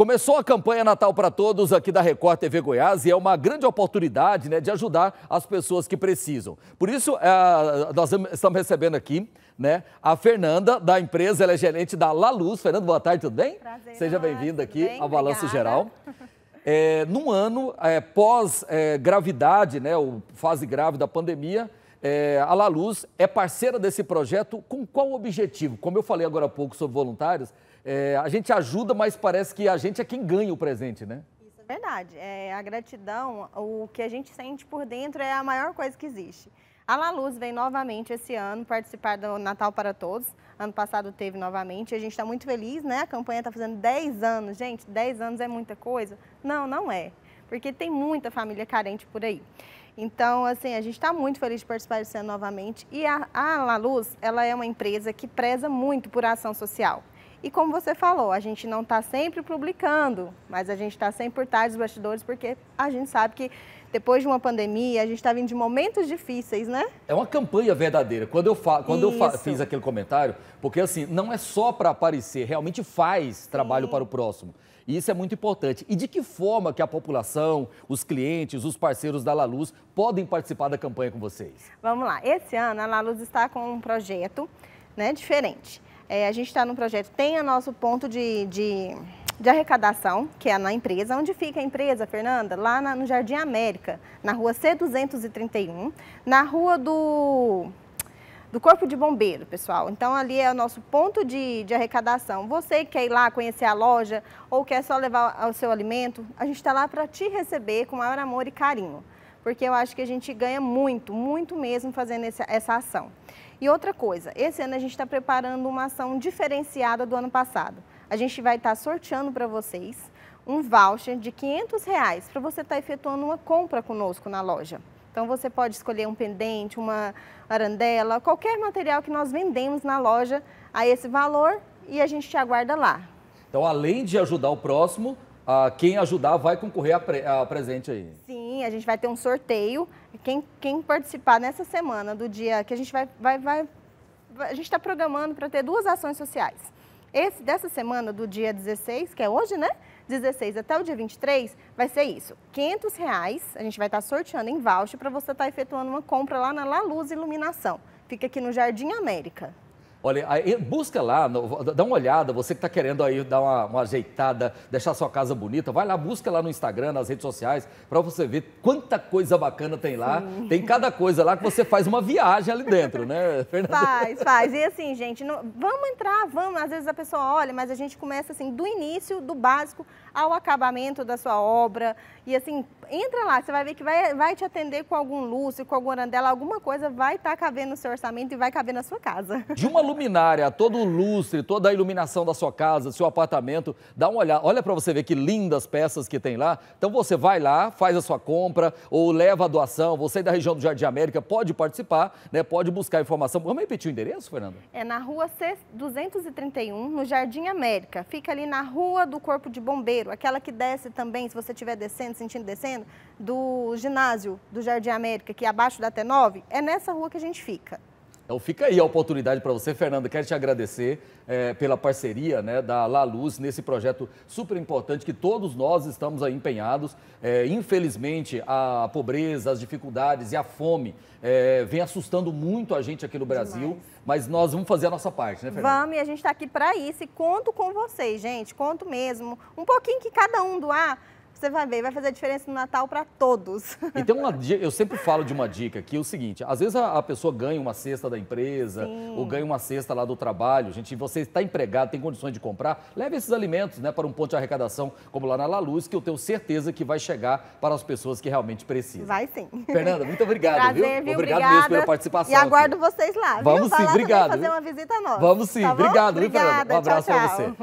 Começou a campanha Natal para Todos aqui da Record TV Goiás e é uma grande oportunidade né, de ajudar as pessoas que precisam. Por isso, é, nós estamos recebendo aqui né, a Fernanda, da empresa, ela é gerente da La Luz. Fernanda, boa tarde, tudo bem? Prazer. Seja bem-vinda aqui bem? ao Balanço Geral. É, num ano é, eh, pós-gravidade, né, fase grave da pandemia, é, a La Luz é parceira desse projeto com qual objetivo? Como eu falei agora há pouco sobre voluntários, é, a gente ajuda, mas parece que a gente é quem ganha o presente, né? Isso é verdade. É, a gratidão, o que a gente sente por dentro é a maior coisa que existe. A La Luz vem novamente esse ano participar do Natal para Todos. Ano passado teve novamente. A gente está muito feliz, né? A campanha está fazendo 10 anos. Gente, 10 anos é muita coisa? Não, não é. Porque tem muita família carente por aí. Então, assim, a gente está muito feliz de participar desse ano novamente. E a, a La Luz, ela é uma empresa que preza muito por ação social. E como você falou, a gente não está sempre publicando, mas a gente está sempre por trás dos bastidores, porque a gente sabe que depois de uma pandemia, a gente está vindo de momentos difíceis, né? É uma campanha verdadeira. Quando eu, fa quando eu fa fiz aquele comentário, porque assim, não é só para aparecer, realmente faz trabalho Sim. para o próximo. E isso é muito importante. E de que forma que a população, os clientes, os parceiros da Laluz podem participar da campanha com vocês? Vamos lá. Esse ano a Laluz está com um projeto né, diferente. É, a gente está num projeto, tem o nosso ponto de, de de arrecadação, que é na empresa. Onde fica a empresa, Fernanda? Lá na, no Jardim América, na rua C231, na rua do, do Corpo de Bombeiro, pessoal. Então, ali é o nosso ponto de, de arrecadação. Você quer ir lá conhecer a loja ou quer só levar o seu alimento, a gente está lá para te receber com maior amor e carinho. Porque eu acho que a gente ganha muito, muito mesmo fazendo essa, essa ação. E outra coisa, esse ano a gente está preparando uma ação diferenciada do ano passado a gente vai estar tá sorteando para vocês um voucher de 500 reais para você estar tá efetuando uma compra conosco na loja. Então você pode escolher um pendente, uma arandela, qualquer material que nós vendemos na loja a esse valor e a gente te aguarda lá. Então, além de ajudar o próximo, quem ajudar vai concorrer a, pre a presente aí. Sim, a gente vai ter um sorteio. Quem, quem participar nessa semana do dia que a gente vai, vai, vai a gente está programando para ter duas ações sociais. Esse dessa semana, do dia 16, que é hoje, né? 16 até o dia 23, vai ser isso. 500 reais a gente vai estar tá sorteando em voucher para você estar tá efetuando uma compra lá na La Luz Iluminação. Fica aqui no Jardim América. Olha, busca lá, dá uma olhada, você que está querendo aí dar uma, uma, ajeitada, deixar sua casa bonita, vai lá, busca lá no Instagram, nas redes sociais, para você ver quanta coisa bacana tem lá. Sim. Tem cada coisa lá que você faz uma viagem ali dentro, né, Fernanda? Faz, faz. E assim, gente, não, vamos entrar, vamos. Às vezes a pessoa olha, mas a gente começa assim, do início, do básico, ao acabamento da sua obra. E assim, entra lá, você vai ver que vai, vai te atender com algum lúcio com alguma arandela, alguma coisa vai estar tá cabendo no seu orçamento e vai caber na sua casa. De uma luminária, todo o lustre, toda a iluminação da sua casa, do seu apartamento, dá uma olhada, olha para você ver que lindas peças que tem lá. Então você vai lá, faz a sua compra ou leva a doação, você da região do Jardim América pode participar, né? Pode buscar informação. Vamos repetir o endereço, Fernando? É na rua C 231, no Jardim América. Fica ali na rua do Corpo de Bombeiro, aquela que desce também, se você estiver descendo, sentindo descendo, do ginásio do Jardim América, que é abaixo da T9, é nessa rua que a gente fica. Então fica aí a oportunidade para você, Fernando. Quero te agradecer é, pela parceria né, da La Luz nesse projeto super importante que todos nós estamos empenhados. É, infelizmente, a pobreza, as dificuldades e a fome é, vem assustando muito a gente aqui no Brasil, Demais. mas nós vamos fazer a nossa parte, né, Fernando? Vamos, e a gente está aqui para isso e conto com vocês, gente, conto mesmo. Um pouquinho que cada um doar você vai ver, vai fazer a diferença no Natal para todos. E tem uma, eu sempre falo de uma dica aqui, é o seguinte, às vezes a, a, pessoa ganha uma cesta da empresa, Sim. ou ganha uma cesta lá do trabalho, gente, você está empregado, tem condições de comprar, leve esses alimentos né, para um ponto de arrecadação, como lá na La Luz, que eu tenho certeza que vai chegar para as pessoas que realmente precisam. Vai sim. Fernanda, muito obrigado, Prazer, viu? viu? Obrigado Obrigada. mesmo pela participação. E aguardo aqui. vocês lá, Vamos viu? sim, Vai obrigado. fazer uma visita nossa. Vamos sim, tá obrigado, viu, Fernanda? Um abraço para você.